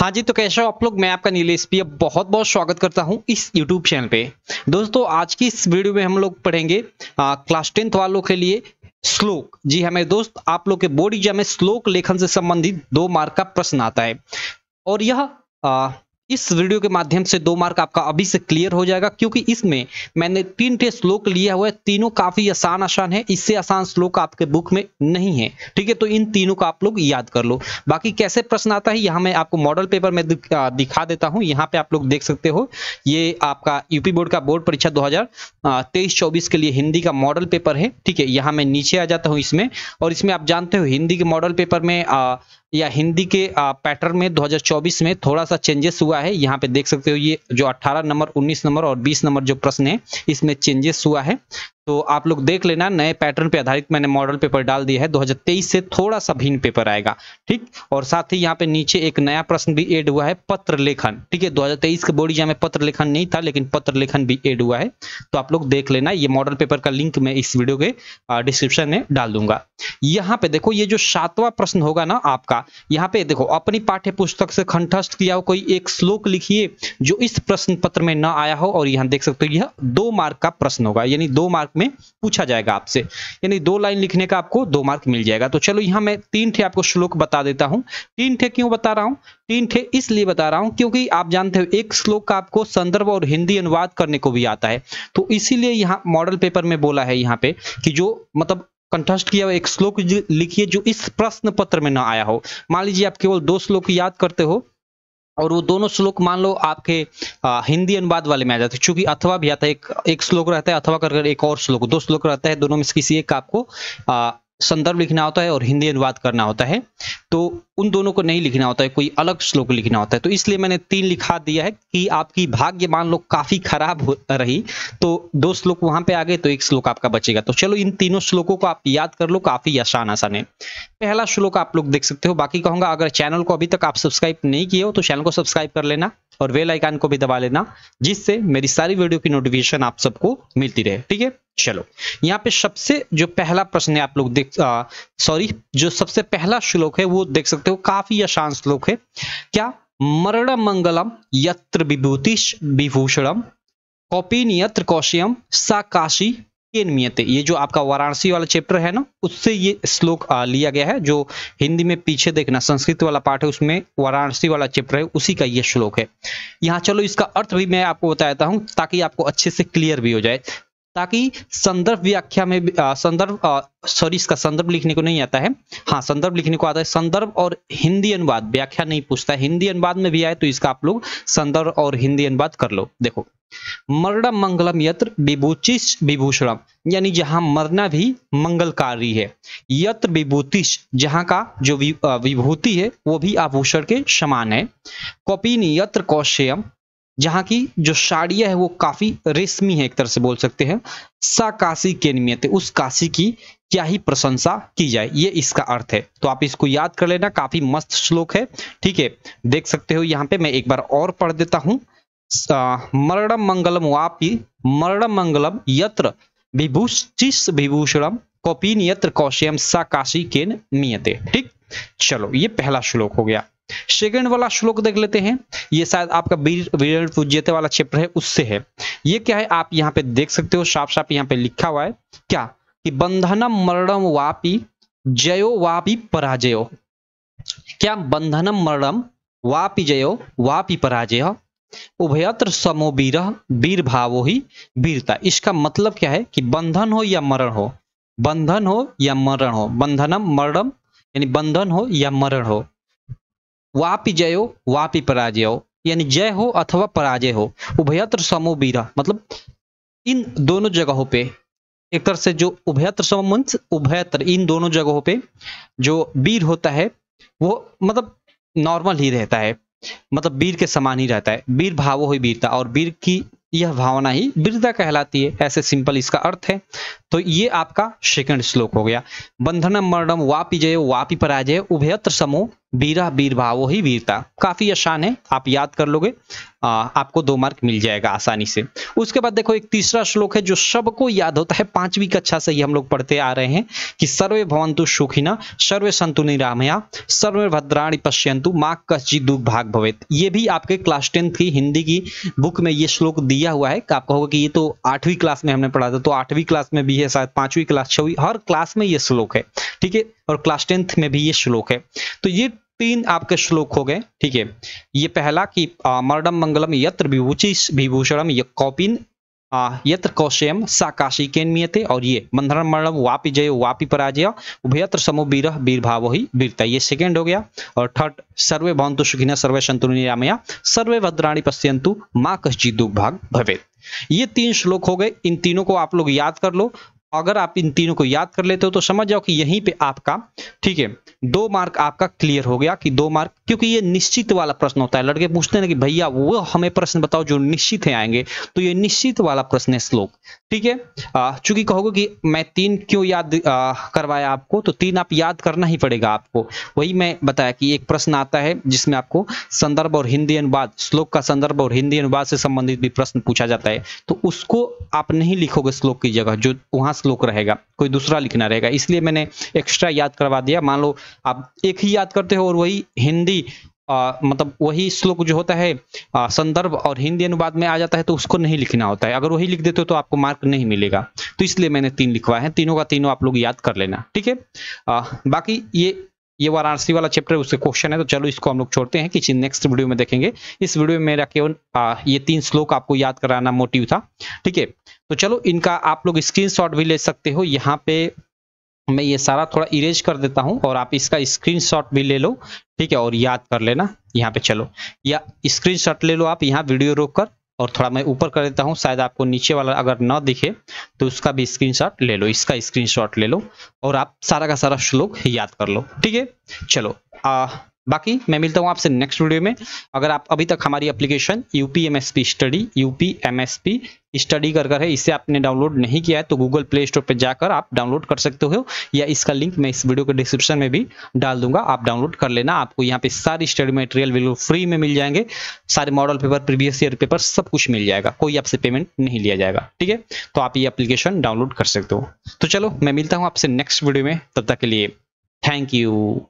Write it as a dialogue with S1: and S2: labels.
S1: हाँ जी तो कैसे हो आप लोग मैं आपका नीलेश पी बहुत बहुत स्वागत करता हूँ इस YouTube चैनल पे दोस्तों आज की इस वीडियो में हम लोग पढ़ेंगे आ, क्लास टेंथ वालों के लिए श्लोक जी हमें हाँ, दोस्त आप लोग के बोर्ड एग्जाम में श्लोक लेखन से संबंधित दो मार्क का प्रश्न आता है और यह इस वीडियो के माध्यम से दो मार्क आपका अभी से क्लियर हो जाएगा क्योंकि इसमें मैंने तीन टे श्लोक लिया हुआ है तीनों काफी आसान आसान है इससे आसान श्लोक आपके बुक में नहीं है ठीक है तो इन तीनों का आप लोग याद कर लो बाकी कैसे प्रश्न आता है यहाँ मैं आपको मॉडल पेपर में दिखा देता हूँ यहाँ पे आप लोग देख सकते हो ये आपका यूपी बोर्ड का बोर्ड परीक्षा दो तेईस के लिए हिंदी का मॉडल पेपर है ठीक है यहाँ मैं नीचे आ जाता हूँ इसमें और इसमें आप जानते हो हिंदी के मॉडल पेपर में या हिंदी के पैटर्न में 2024 में थोड़ा सा चेंजेस हुआ है यहाँ पे देख सकते हो ये जो 18 नंबर 19 नंबर और 20 नंबर जो प्रश्न है इसमें चेंजेस हुआ है तो आप लोग देख लेना नए पैटर्न पे आधारित मैंने मॉडल पेपर डाल दिया है 2023 से थोड़ा सा भिन्न पेपर आएगा ठीक और साथ ही यहाँ पे नीचे एक नया प्रश्न भी एड हुआ है पत्र लेखन ठीक है दो के बोर्ड एग्जाम में पत्र लेखन नहीं था लेकिन पत्र लेखन भी एड हुआ है तो आप लोग देख लेना ये मॉडल पेपर का लिंक मैं इस वीडियो के डिस्क्रिप्शन में डाल दूंगा यहां पे देखो ये जो सातवां प्रश्न होगा ना आपका यहाँ पे देखो अपनी पाठ्य पुस्तक से कंठस्थ किया हो कोई एक श्लोक लिखिए जो इस प्रश्न पत्र में ना आया हो और यहाँ देख सकते हो यह दो मार्क का प्रश्न होगा यानी दो मार्क में पूछा जाएगा आपसे यानी दो लाइन लिखने का आपको दो मार्क मिल जाएगा तो चलो यहाँ मैं तीन ठे आपको श्लोक बता देता हूँ तीन ठे क्यों बता रहा हूँ तीन ठे इसलिए बता रहा हूँ क्योंकि आप जानते हो एक श्लोक का आपको संदर्भ और हिंदी अनुवाद करने को भी आता है तो इसीलिए यहाँ मॉडल पेपर में बोला है यहाँ पे कि जो मतलब कंठस्थ किया एक श्लोक लिखिए जो इस प्रश्न पत्र में ना आया हो मान लीजिए आप केवल दो श्लोक याद करते हो और वो दोनों श्लोक मान लो आपके आ, हिंदी अनुवाद वाले में आ जाते चूंकि अथवा भी आता है एक एक श्लोक रहता है अथवा कर एक और श्लोक दो श्लोक रहता है दोनों में किसी एक आपको आ, संदर्भ लिखना होता है और हिंदी अनुवाद करना होता है तो उन दोनों को नहीं लिखना होता है कोई अलग श्लोक लिखना होता है तो इसलिए मैंने तीन लिखा दिया है कि आपकी भाग्य मान लो काफी खराब हो रही तो दो श्लोक वहां पे आ गए तो एक श्लोक आपका बचेगा तो चलो इन तीनों श्लोकों को आप याद कर लो काफी आसान आसान है पहला श्लोक आप लोग देख सकते हो बाकी कहूंगा अगर चैनल को अभी तक आप सब्सक्राइब नहीं किए हो तो चैनल को सब्सक्राइब कर लेना और वेल आइकान को भी दबा लेना जिससे मेरी सारी वीडियो की नोटिफिकेशन आप सबको मिलती रहे ठीक है चलो यहाँ पे सबसे जो पहला प्रश्न है आप लोग देख सॉरी जो सबसे पहला श्लोक है वो देख सकते हो काफी आसान श्लोक है क्या मरण मंगलम यत्र विभूतिश विभूषणम कौपिन यत्र कौशियम सा काशी नियत ये जो आपका वाराणसी वाला चैप्टर है ना उससे ये श्लोक लिया गया है जो हिंदी में पीछे देखना संस्कृत वाला पाठ है उसमें वाराणसी वाला चैप्टर है उसी का ये श्लोक है यहाँ चलो इसका अर्थ भी मैं आपको बताया हूँ ताकि आपको अच्छे से क्लियर भी हो जाए ताकि संदर्भ व्याख्या में संदर्भ सॉरी इसका संदर्भ लिखने को नहीं आता है हाँ संदर्भ लिखने को आता है संदर्भ और हिंदी अनुवाद व्याख्या नहीं पूछता है हिंदी अनुवाद में भी आए तो इसका आप लोग संदर्भ और हिंदी अनुवाद कर लो देखो मरणम मंगलम यत्र विभूचिश विभूषणम यानी जहां मरना भी मंगलकारी है यत्र विभूतिश जहां का जो विभूति है वो भी आभूषण के समान है कौपिनी यत्र कौशयम जहाँ की जो साड़िया है वो काफी रेशमी है एक तरह से बोल सकते हैं सा काशी के निमित्त उस काशी की क्या ही प्रशंसा की जाए ये इसका अर्थ है तो आप इसको याद कर लेना काफी मस्त श्लोक है ठीक है देख सकते हो यहाँ पे मैं एक बार और पढ़ देता हूँ मरणम मंगलम वापी मरणम मंगलम यत्र विभूषिस विभूषणम कौपीन यत्र कौशयम सा काशी केन नियते ठीक चलो ये पहला श्लोक हो गया सेकेंड वाला श्लोक देख लेते हैं ये शायद आपका वीर पूज्यते वाला चैप्टर है उससे है ये क्या है आप यहाँ पे देख सकते हो साफ साफ यहाँ पे लिखा हुआ है क्या कि बंधनम मरणम वापी जयो वापी पराजयो क्या बंधनम मरणम वापी जयो वापी पराजय उभयत्र समो वीर वीर भावो ही वीरता इसका मतलब क्या है कि बंधन हो या मरण हो बंधन हो या मरण हो बंधनम मरणम यानी बंधन हो या मरण हो वापि जयो वापि पराजयो यानी जय हो अथवा पराजय हो उभयत्र समो बीरा मतलब इन दोनों जगहों पे एक तरह से जो उभयत्र समंस उभयत्र इन दोनों जगहों पे जो वीर होता है वो मतलब नॉर्मल ही रहता है मतलब वीर के समान ही रहता है वीर भावो ही वीरता और वीर की यह भावना ही वीरता कहलाती है ऐसे सिंपल इसका अर्थ है तो ये आपका सेकंड श्लोक हो गया बंधनम मरणम जय वापि पराजय उभयत्र समो वीरा वीर भावो ही वीरता काफी आसान है आप याद कर लोगे आ, आपको दो मार्क मिल जाएगा आसानी से उसके बाद देखो एक तीसरा श्लोक है जो सबको याद होता है पांचवी कक्षा से ही हम लोग पढ़ते आ रहे हैं कि सर्वे भवंतु सुखिना सर्वे संतु निरामया सर्वे भद्राणी पश्यंतु माँ कश्चि दुख भाग भवेत ये भी आपके क्लास टेंथ की हिंदी की बुक में ये श्लोक दिया हुआ है आपका होगा कि ये तो आठवीं क्लास में हमने पढ़ा था तो आठवीं क्लास में भी है है शायद पांचवी क्लास छवी हर क्लास में ये श्लोक है ठीक है और क्लास टेंथ में भी ये श्लोक है तो ये तीन आपके श्लोक हो गए ठीक है ये पहला कि मरडम मंगलम यत्र विभूचि विभूषणम कौपिन यत्र कौशयम साकाशी नियते और ये बंधन मरणम वापि जय वापि पराजय उभयत्र समो वीर वीर भाव ही वीरता ये सेकेंड हो गया और थर्ड सर्वे भवंतु सुखिना सर्वे संतु निरामया सर्वे भद्राणी पश्यंतु माँ कश्चित दुख भाग भवेद ये तीन श्लोक हो गए इन तीनों को आप लोग याद कर लो अगर आप इन तीनों को याद कर लेते हो तो समझ जाओ कि यहीं पे आपका ठीक है दो मार्क आपका क्लियर हो गया कि दो मार्क क्योंकि ये निश्चित वाला प्रश्न होता है लड़के पूछते हैं कि भैया वो हमें प्रश्न बताओ जो निश्चित है आएंगे तो ये निश्चित वाला प्रश्न है श्लोक ठीक है चूंकि कहोगे कि मैं तीन क्यों याद आ, करवाया आपको तो तीन आप याद करना ही पड़ेगा आपको वही मैं बताया कि एक प्रश्न आता है जिसमें आपको संदर्भ और हिंदी अनुवाद श्लोक का संदर्भ और हिंदी अनुवाद से संबंधित भी प्रश्न पूछा जाता है तो उसको आप नहीं लिखोगे श्लोक की जगह जो वहां श्लोक रहेगा कोई दूसरा लिखना रहेगा इसलिए मैंने एक्स्ट्रा याद करवा दिया मान लो आप एक ही याद करते हो और वही हिंदी आ, मतलब वही श्लोक जो होता है आ, संदर्भ और हिंदी अनुवाद में आ जाता है तो उसको नहीं लिखना होता है अगर वही लिख देते हो तो आपको मार्क नहीं मिलेगा तो इसलिए मैंने तीन लिखवाए हैं तीनों का तीनों आप लोग याद कर लेना ठीक है बाकी ये ये वाराणसी वाला चैप्टर उसके क्वेश्चन है तो चलो इसको हम लोग छोड़ते हैं किसी नेक्स्ट वीडियो में देखेंगे इस वीडियो में मेरा केवल ये तीन श्लोक आपको याद कराना मोटिव था ठीक है तो चलो इनका आप लोग स्क्रीनशॉट भी ले सकते हो यहाँ पे मैं ये सारा थोड़ा इरेज कर देता हूँ और आप इसका स्क्रीनशॉट भी ले लो ठीक है और याद कर लेना यहाँ पे चलो या स्क्रीनशॉट ले लो आप यहाँ वीडियो रोक कर और थोड़ा मैं ऊपर कर देता हूँ शायद आपको नीचे वाला अगर ना दिखे तो उसका भी स्क्रीनशॉट ले लो इसका स्क्रीनशॉट ले लो और आप सारा का सारा श्लोक याद कर लो ठीक है चलो आ, बाकी मैं मिलता हूँ आपसे नेक्स्ट वीडियो में अगर आप अभी तक हमारी application UPMSP study UPMSP study कर कर है इसे आपने डाउनलोड नहीं किया है तो गूगल प्ले स्टोर पर जाकर आप डाउनलोड कर सकते हो या इसका लिंक मैं इस वीडियो के डिस्क्रिप्शन में भी डाल दूंगा आप डाउनलोड कर लेना आपको यहाँ पे सारी स्टडी मटेरियल बिल्कुल फ्री में मिल जाएंगे सारे model paper previous year paper सब कुछ मिल जाएगा कोई आपसे पेमेंट नहीं लिया जाएगा ठीक है तो आप ये एप्लीकेशन डाउनलोड कर सकते हो तो चलो मैं मिलता हूँ आपसे नेक्स्ट वीडियो में तब तक के लिए थैंक यू